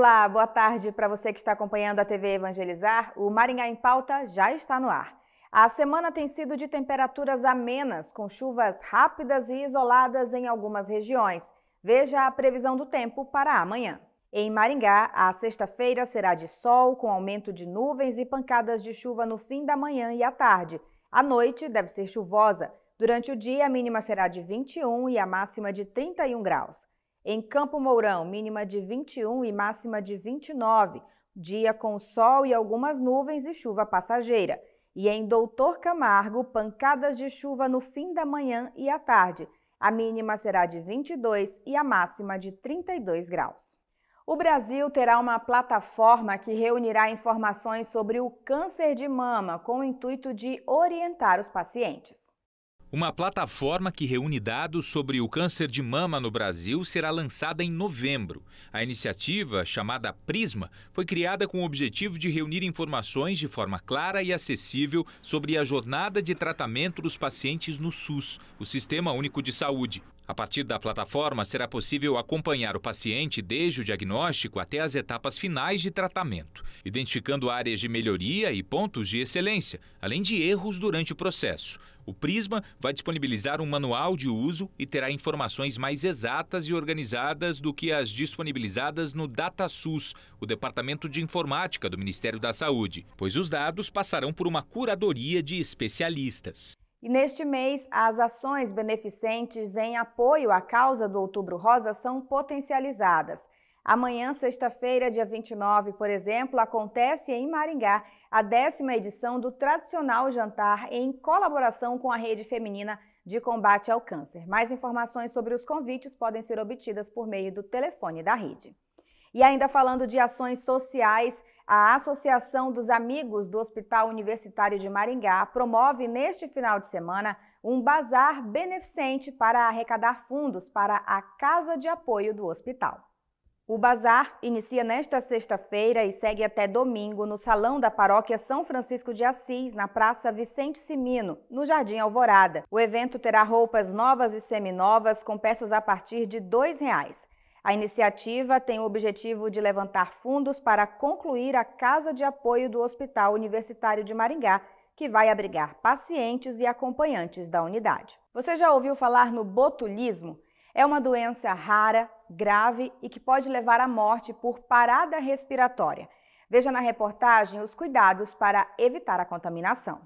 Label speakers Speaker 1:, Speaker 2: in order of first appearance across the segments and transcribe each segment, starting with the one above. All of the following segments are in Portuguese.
Speaker 1: Olá, boa tarde para você que está acompanhando a TV Evangelizar. O Maringá em Pauta já está no ar. A semana tem sido de temperaturas amenas, com chuvas rápidas e isoladas em algumas regiões. Veja a previsão do tempo para amanhã. Em Maringá, a sexta-feira será de sol, com aumento de nuvens e pancadas de chuva no fim da manhã e à tarde. À noite deve ser chuvosa. Durante o dia, a mínima será de 21 e a máxima de 31 graus. Em Campo Mourão, mínima de 21 e máxima de 29, dia com sol e algumas nuvens e chuva passageira. E em Doutor Camargo, pancadas de chuva no fim da manhã e à tarde. A mínima será de 22 e a máxima de 32 graus. O Brasil terá uma plataforma que reunirá informações sobre o câncer de mama com o intuito de orientar os pacientes.
Speaker 2: Uma plataforma que reúne dados sobre o câncer de mama no Brasil será lançada em novembro. A iniciativa, chamada Prisma, foi criada com o objetivo de reunir informações de forma clara e acessível sobre a jornada de tratamento dos pacientes no SUS, o Sistema Único de Saúde. A partir da plataforma, será possível acompanhar o paciente desde o diagnóstico até as etapas finais de tratamento, identificando áreas de melhoria e pontos de excelência, além de erros durante o processo. O Prisma vai disponibilizar um manual de uso e terá informações mais exatas e organizadas do que as disponibilizadas no DataSUS, o Departamento de Informática do Ministério da Saúde, pois os dados passarão por uma curadoria de especialistas.
Speaker 1: E neste mês, as ações beneficentes em apoio à causa do Outubro Rosa são potencializadas. Amanhã, sexta-feira, dia 29, por exemplo, acontece em Maringá a décima edição do tradicional jantar em colaboração com a Rede Feminina de Combate ao Câncer. Mais informações sobre os convites podem ser obtidas por meio do telefone da rede. E ainda falando de ações sociais, a Associação dos Amigos do Hospital Universitário de Maringá promove neste final de semana um bazar beneficente para arrecadar fundos para a Casa de Apoio do Hospital. O bazar inicia nesta sexta-feira e segue até domingo no salão da paróquia São Francisco de Assis, na Praça Vicente Simino, no Jardim Alvorada. O evento terá roupas novas e seminovas com peças a partir de R$ reais. A iniciativa tem o objetivo de levantar fundos para concluir a Casa de Apoio do Hospital Universitário de Maringá, que vai abrigar pacientes e acompanhantes da unidade. Você já ouviu falar no botulismo? É uma doença rara, grave e que pode levar à morte por parada respiratória. Veja na reportagem os cuidados para evitar a contaminação.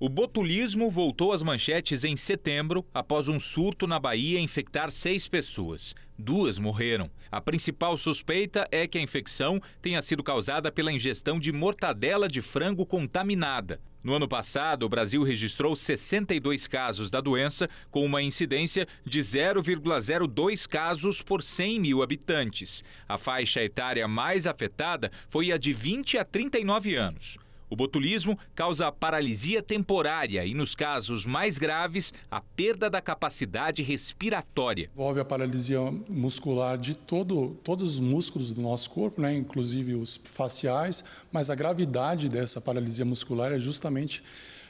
Speaker 2: O botulismo voltou às manchetes em setembro, após um surto na Bahia infectar seis pessoas. Duas morreram. A principal suspeita é que a infecção tenha sido causada pela ingestão de mortadela de frango contaminada. No ano passado, o Brasil registrou 62 casos da doença, com uma incidência de 0,02 casos por 100 mil habitantes. A faixa etária mais afetada foi a de 20 a 39 anos. O botulismo causa paralisia temporária e, nos casos mais graves, a perda da capacidade respiratória.
Speaker 3: Envolve a paralisia muscular de todo, todos os músculos do nosso corpo, né? inclusive os faciais, mas a gravidade dessa paralisia muscular é justamente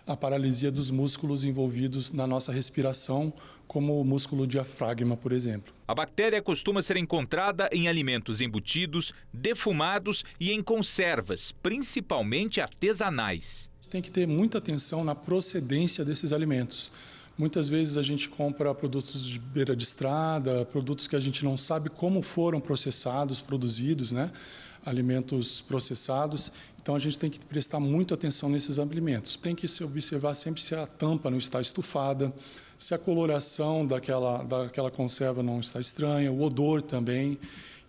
Speaker 3: a paralisia dos músculos envolvidos na nossa respiração, como o músculo diafragma, por exemplo.
Speaker 2: A bactéria costuma ser encontrada em alimentos embutidos, defumados e em conservas, principalmente artesanais.
Speaker 3: Tem que ter muita atenção na procedência desses alimentos. Muitas vezes a gente compra produtos de beira de estrada, produtos que a gente não sabe como foram processados, produzidos, né? alimentos processados. Então a gente tem que prestar muita atenção nesses alimentos. Tem que se observar sempre se a tampa não está estufada, se a coloração daquela, daquela conserva não está estranha, o odor também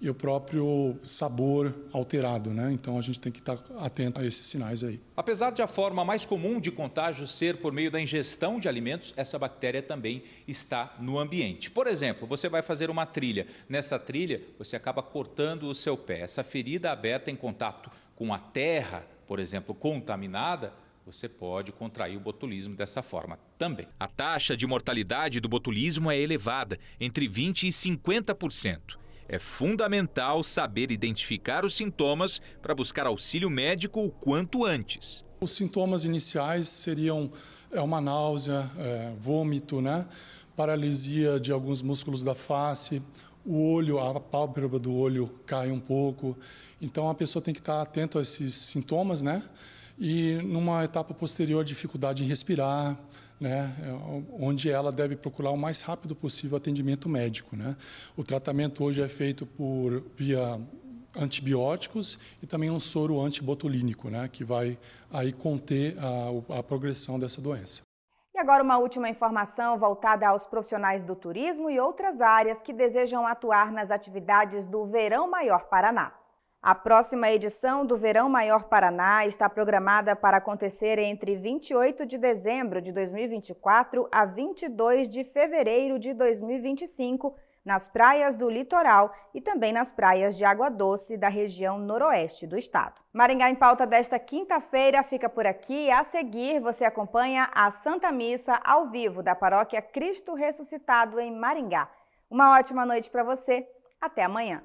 Speaker 3: e o próprio sabor alterado, né? Então a gente tem que estar tá atento a esses sinais aí.
Speaker 2: Apesar de a forma mais comum de contágio ser por meio da ingestão de alimentos, essa bactéria também está no ambiente. Por exemplo, você vai fazer uma trilha. Nessa trilha, você acaba cortando o seu pé. Essa ferida aberta em contato com a terra, por exemplo, contaminada, você pode contrair o botulismo dessa forma também. A taxa de mortalidade do botulismo é elevada, entre 20 e 50% é fundamental saber identificar os sintomas para buscar auxílio médico o
Speaker 3: quanto antes. Os sintomas iniciais seriam é uma náusea, é, vômito, né? paralisia de alguns músculos da face, o olho, a pálpebra do olho cai um pouco. Então a pessoa tem que estar tá atento a esses sintomas, né? E numa etapa posterior, dificuldade em respirar, né, é, onde ela deve procurar o mais rápido possível atendimento médico. Né? O tratamento hoje é feito por via antibióticos e também um soro antibotulínico, né, que vai aí conter a, a progressão dessa doença.
Speaker 1: E agora uma última informação voltada aos profissionais do turismo e outras áreas que desejam atuar nas atividades do Verão Maior Paraná. A próxima edição do Verão Maior Paraná está programada para acontecer entre 28 de dezembro de 2024 a 22 de fevereiro de 2025, nas praias do litoral e também nas praias de água doce da região noroeste do estado. Maringá em pauta desta quinta-feira fica por aqui. A seguir, você acompanha a Santa Missa ao vivo da paróquia Cristo Ressuscitado em Maringá. Uma ótima noite para você. Até amanhã.